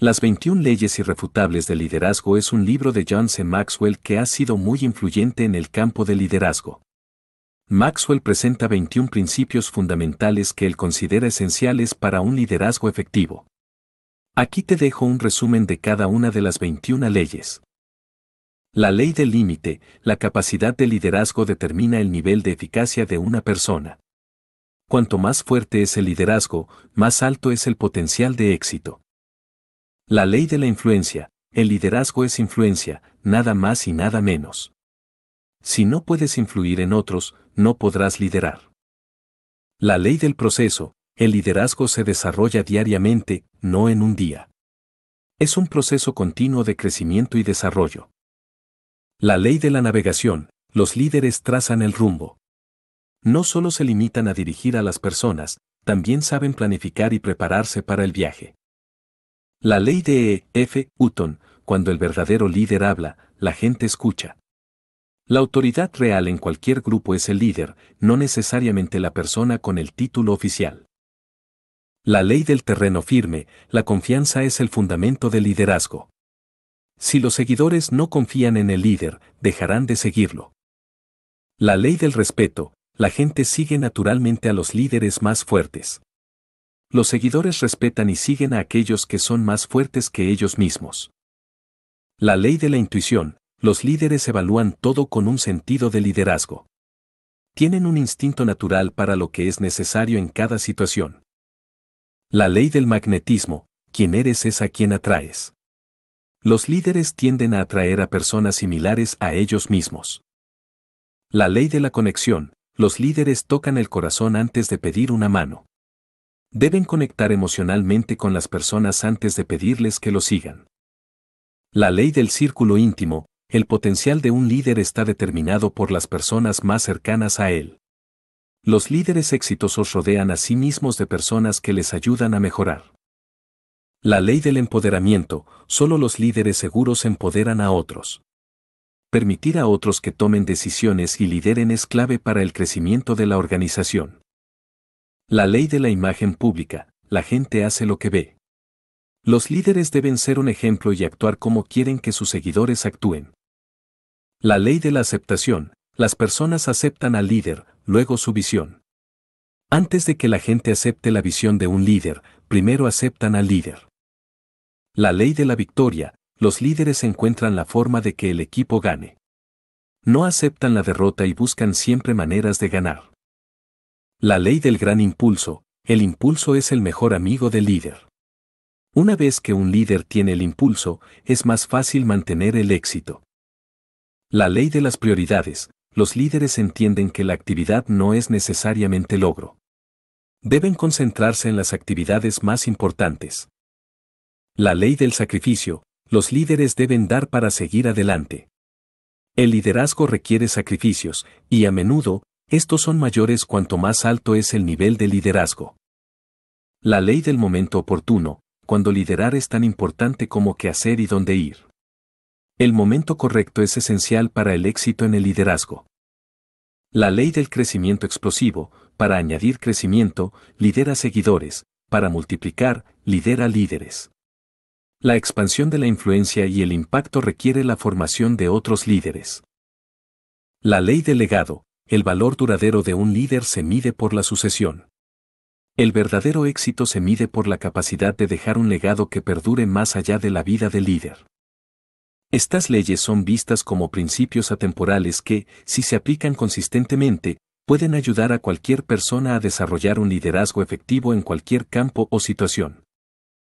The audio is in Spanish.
Las 21 leyes irrefutables del liderazgo es un libro de John C. Maxwell que ha sido muy influyente en el campo del liderazgo. Maxwell presenta 21 principios fundamentales que él considera esenciales para un liderazgo efectivo. Aquí te dejo un resumen de cada una de las 21 leyes. La ley del límite, la capacidad de liderazgo determina el nivel de eficacia de una persona. Cuanto más fuerte es el liderazgo, más alto es el potencial de éxito. La ley de la influencia, el liderazgo es influencia, nada más y nada menos. Si no puedes influir en otros, no podrás liderar. La ley del proceso, el liderazgo se desarrolla diariamente, no en un día. Es un proceso continuo de crecimiento y desarrollo. La ley de la navegación, los líderes trazan el rumbo. No solo se limitan a dirigir a las personas, también saben planificar y prepararse para el viaje. La ley de e. F. Hutton, cuando el verdadero líder habla, la gente escucha. La autoridad real en cualquier grupo es el líder, no necesariamente la persona con el título oficial. La ley del terreno firme, la confianza es el fundamento del liderazgo. Si los seguidores no confían en el líder, dejarán de seguirlo. La ley del respeto, la gente sigue naturalmente a los líderes más fuertes. Los seguidores respetan y siguen a aquellos que son más fuertes que ellos mismos. La ley de la intuición, los líderes evalúan todo con un sentido de liderazgo. Tienen un instinto natural para lo que es necesario en cada situación. La ley del magnetismo, quien eres es a quien atraes. Los líderes tienden a atraer a personas similares a ellos mismos. La ley de la conexión, los líderes tocan el corazón antes de pedir una mano deben conectar emocionalmente con las personas antes de pedirles que lo sigan. La ley del círculo íntimo, el potencial de un líder está determinado por las personas más cercanas a él. Los líderes exitosos rodean a sí mismos de personas que les ayudan a mejorar. La ley del empoderamiento, solo los líderes seguros empoderan a otros. Permitir a otros que tomen decisiones y lideren es clave para el crecimiento de la organización. La ley de la imagen pública, la gente hace lo que ve. Los líderes deben ser un ejemplo y actuar como quieren que sus seguidores actúen. La ley de la aceptación, las personas aceptan al líder, luego su visión. Antes de que la gente acepte la visión de un líder, primero aceptan al líder. La ley de la victoria, los líderes encuentran la forma de que el equipo gane. No aceptan la derrota y buscan siempre maneras de ganar. La ley del gran impulso, el impulso es el mejor amigo del líder. Una vez que un líder tiene el impulso, es más fácil mantener el éxito. La ley de las prioridades, los líderes entienden que la actividad no es necesariamente logro. Deben concentrarse en las actividades más importantes. La ley del sacrificio, los líderes deben dar para seguir adelante. El liderazgo requiere sacrificios, y a menudo, estos son mayores cuanto más alto es el nivel de liderazgo. La ley del momento oportuno, cuando liderar es tan importante como qué hacer y dónde ir. El momento correcto es esencial para el éxito en el liderazgo. La ley del crecimiento explosivo, para añadir crecimiento, lidera seguidores, para multiplicar, lidera líderes. La expansión de la influencia y el impacto requiere la formación de otros líderes. La ley del legado, el valor duradero de un líder se mide por la sucesión. El verdadero éxito se mide por la capacidad de dejar un legado que perdure más allá de la vida del líder. Estas leyes son vistas como principios atemporales que, si se aplican consistentemente, pueden ayudar a cualquier persona a desarrollar un liderazgo efectivo en cualquier campo o situación.